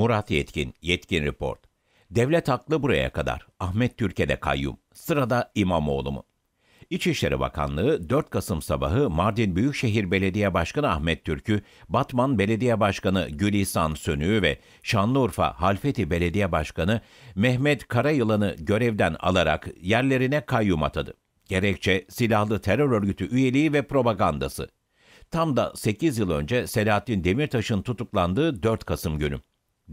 Murat Yetkin, Yetkin Report. Devlet haklı buraya kadar. Ahmet Türkiye'de kayyum. Sırada İmamoğlu mu? İçişleri Bakanlığı 4 Kasım sabahı Mardin Büyükşehir Belediye Başkanı Ahmet Türk'ü, Batman Belediye Başkanı Gülisan Sönüğü ve Şanlıurfa Halfeti Belediye Başkanı Mehmet Karayılan'ı görevden alarak yerlerine kayyum atadı. Gerekçe silahlı terör örgütü üyeliği ve propagandası. Tam da 8 yıl önce Selahattin Demirtaş'ın tutuklandığı 4 Kasım günü.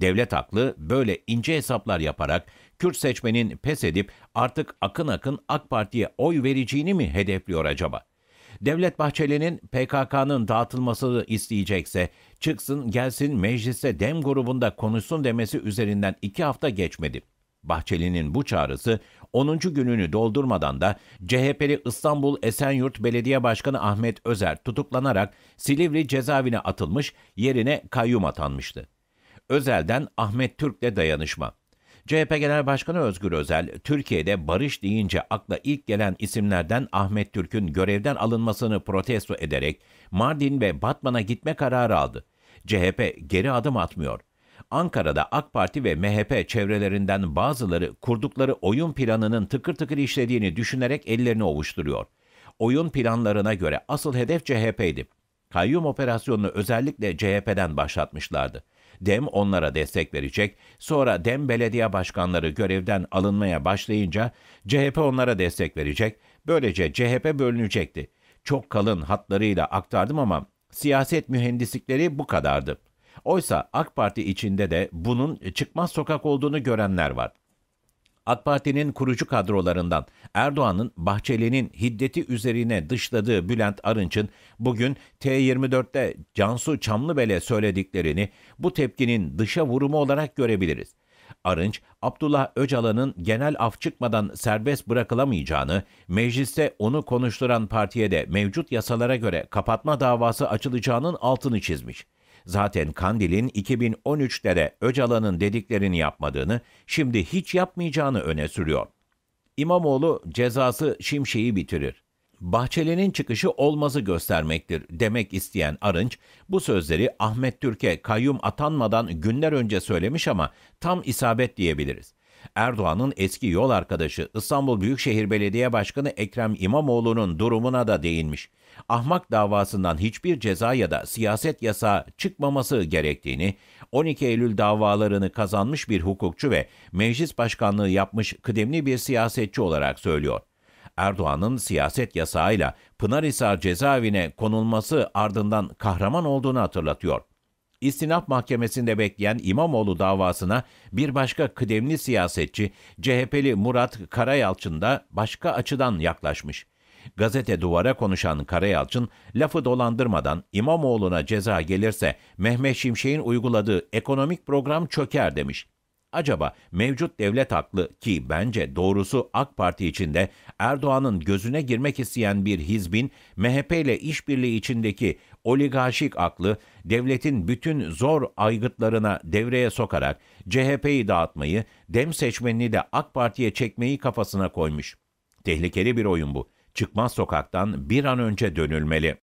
Devlet aklı böyle ince hesaplar yaparak Kürt seçmenin pes edip artık akın akın AK Parti'ye oy vereceğini mi hedefliyor acaba? Devlet Bahçeli'nin PKK'nın dağıtılmasını isteyecekse çıksın gelsin mecliste dem grubunda konuşsun demesi üzerinden iki hafta geçmedi. Bahçeli'nin bu çağrısı 10. gününü doldurmadan da CHP'li İstanbul Esenyurt Belediye Başkanı Ahmet Özer tutuklanarak Silivri cezaevine atılmış yerine kayyum atanmıştı. Özel'den Ahmet Türk'le dayanışma. CHP Genel Başkanı Özgür Özel, Türkiye'de barış deyince akla ilk gelen isimlerden Ahmet Türk'ün görevden alınmasını protesto ederek Mardin ve Batman'a gitme kararı aldı. CHP geri adım atmıyor. Ankara'da AK Parti ve MHP çevrelerinden bazıları kurdukları oyun planının tıkır tıkır işlediğini düşünerek ellerini ovuşturuyor. Oyun planlarına göre asıl hedef CHP'ydi. Kayyum operasyonunu özellikle CHP'den başlatmışlardı. Dem onlara destek verecek. Sonra Dem belediye başkanları görevden alınmaya başlayınca CHP onlara destek verecek. Böylece CHP bölünecekti. Çok kalın hatlarıyla aktardım ama siyaset mühendislikleri bu kadardı. Oysa AK Parti içinde de bunun çıkmaz sokak olduğunu görenler var. AK Parti'nin kurucu kadrolarından Erdoğan'ın Bahçeli'nin hiddeti üzerine dışladığı Bülent Arınç'ın bugün T24'te Cansu Çamlıbel'e söylediklerini bu tepkinin dışa vurumu olarak görebiliriz. Arınç, Abdullah Öcalan'ın genel af çıkmadan serbest bırakılamayacağını, mecliste onu konuşturan partiye de mevcut yasalara göre kapatma davası açılacağının altını çizmiş. Zaten Kandil'in 2013'te de Öcalan'ın dediklerini yapmadığını, şimdi hiç yapmayacağını öne sürüyor. İmamoğlu cezası şimşeği bitirir. Bahçeli'nin çıkışı olmazı göstermektir demek isteyen Arınç, bu sözleri Ahmet Türk'e kayyum atanmadan günler önce söylemiş ama tam isabet diyebiliriz. Erdoğan'ın eski yol arkadaşı İstanbul Büyükşehir Belediye Başkanı Ekrem İmamoğlu'nun durumuna da değinmiş. Ahmak davasından hiçbir ceza ya da siyaset yasağı çıkmaması gerektiğini, 12 Eylül davalarını kazanmış bir hukukçu ve meclis başkanlığı yapmış kıdemli bir siyasetçi olarak söylüyor. Erdoğan'ın siyaset yasağıyla Pınarhisar cezaevine konulması ardından kahraman olduğunu hatırlatıyor. İstinaf Mahkemesi'nde bekleyen İmamoğlu davasına bir başka kıdemli siyasetçi CHP'li Murat Karayalçın da başka açıdan yaklaşmış. Gazete Duvar'a konuşan Karayalçın, lafı dolandırmadan İmamoğlu'na ceza gelirse Mehmet Şimşek'in uyguladığı ekonomik program çöker demiş acaba mevcut devlet aklı ki bence doğrusu AK Parti içinde Erdoğan'ın gözüne girmek isteyen bir hizbin MHP ile işbirliği içindeki oligarşik aklı devletin bütün zor aygıtlarına devreye sokarak CHP'yi dağıtmayı, dem seçmenini de AK Parti'ye çekmeyi kafasına koymuş. Tehlikeli bir oyun bu. Çıkmaz sokaktan bir an önce dönülmeli.